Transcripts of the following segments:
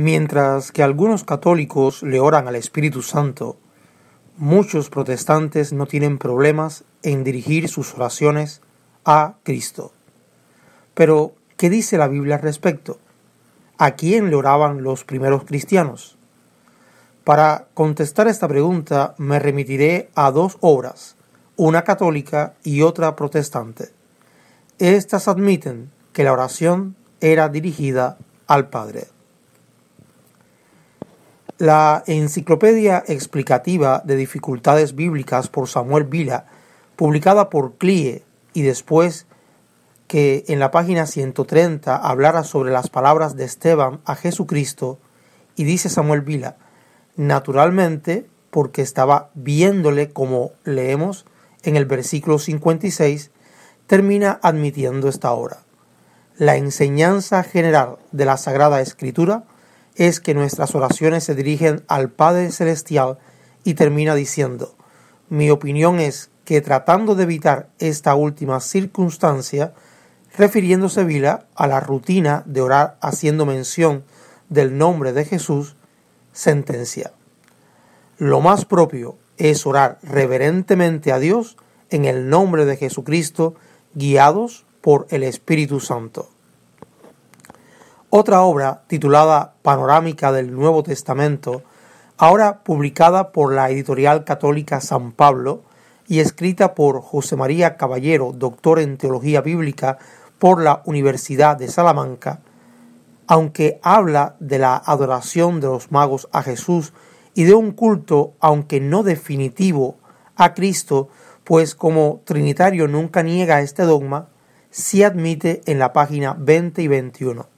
Mientras que algunos católicos le oran al Espíritu Santo, muchos protestantes no tienen problemas en dirigir sus oraciones a Cristo. Pero, ¿qué dice la Biblia al respecto? ¿A quién le oraban los primeros cristianos? Para contestar esta pregunta me remitiré a dos obras, una católica y otra protestante. Estas admiten que la oración era dirigida al Padre. La Enciclopedia Explicativa de Dificultades Bíblicas por Samuel Vila, publicada por CLIE y después que en la página 130 hablara sobre las palabras de Esteban a Jesucristo, y dice Samuel Vila, naturalmente porque estaba viéndole como leemos en el versículo 56, termina admitiendo esta hora. La enseñanza general de la Sagrada Escritura es que nuestras oraciones se dirigen al Padre Celestial y termina diciendo, mi opinión es que tratando de evitar esta última circunstancia, refiriéndose Vila a la rutina de orar haciendo mención del nombre de Jesús, sentencia. Lo más propio es orar reverentemente a Dios en el nombre de Jesucristo, guiados por el Espíritu Santo. Otra obra, titulada Panorámica del Nuevo Testamento, ahora publicada por la editorial católica San Pablo y escrita por José María Caballero, doctor en Teología Bíblica por la Universidad de Salamanca, aunque habla de la adoración de los magos a Jesús y de un culto, aunque no definitivo, a Cristo, pues como Trinitario nunca niega este dogma, sí admite en la página 20 y 21.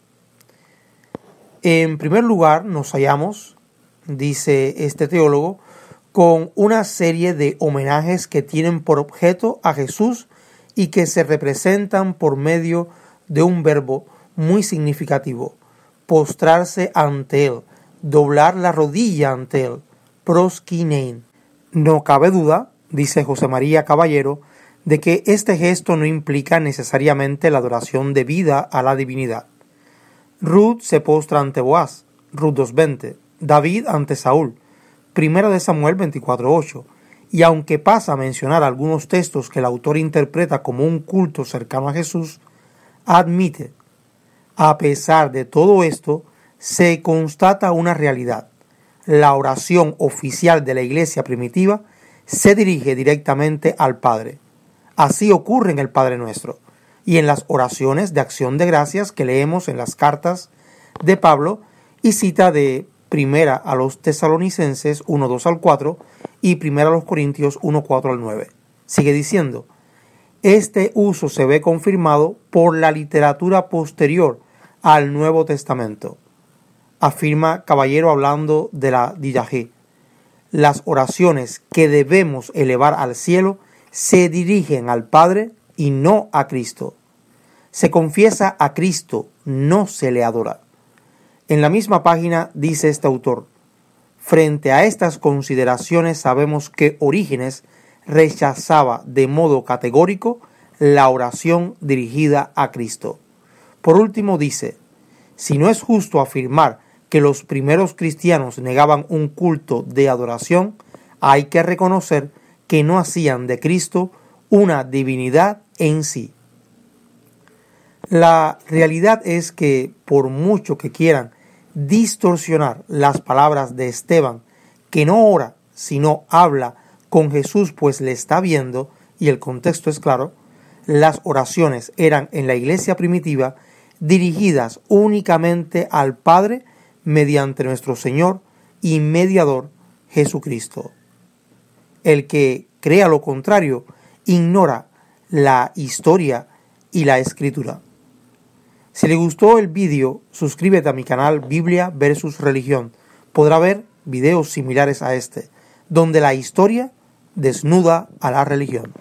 En primer lugar, nos hallamos, dice este teólogo, con una serie de homenajes que tienen por objeto a Jesús y que se representan por medio de un verbo muy significativo, postrarse ante él, doblar la rodilla ante él, proskinein. No cabe duda, dice José María Caballero, de que este gesto no implica necesariamente la adoración debida a la divinidad. Ruth se postra ante Boaz, Ruth 2.20, David ante Saúl, 1 de Samuel 24.8, y aunque pasa a mencionar algunos textos que el autor interpreta como un culto cercano a Jesús, admite, a pesar de todo esto, se constata una realidad. La oración oficial de la iglesia primitiva se dirige directamente al Padre. Así ocurre en el Padre Nuestro y en las oraciones de acción de gracias que leemos en las cartas de Pablo y cita de primera a los tesalonicenses 1, 2 al 4 y primera a los corintios 1, 4 al 9. Sigue diciendo, este uso se ve confirmado por la literatura posterior al Nuevo Testamento, afirma Caballero hablando de la Dijahé: Las oraciones que debemos elevar al cielo se dirigen al Padre y no a Cristo. Se confiesa a Cristo, no se le adora. En la misma página dice este autor, frente a estas consideraciones sabemos que Orígenes rechazaba de modo categórico la oración dirigida a Cristo. Por último dice, si no es justo afirmar que los primeros cristianos negaban un culto de adoración, hay que reconocer que no hacían de Cristo una divinidad en sí. La realidad es que por mucho que quieran distorsionar las palabras de Esteban, que no ora, sino habla con Jesús, pues le está viendo, y el contexto es claro, las oraciones eran en la iglesia primitiva dirigidas únicamente al Padre mediante nuestro Señor y mediador Jesucristo. El que crea lo contrario ignora la historia y la escritura. Si le gustó el vídeo, suscríbete a mi canal Biblia versus Religión. Podrá ver videos similares a este, donde la historia desnuda a la religión.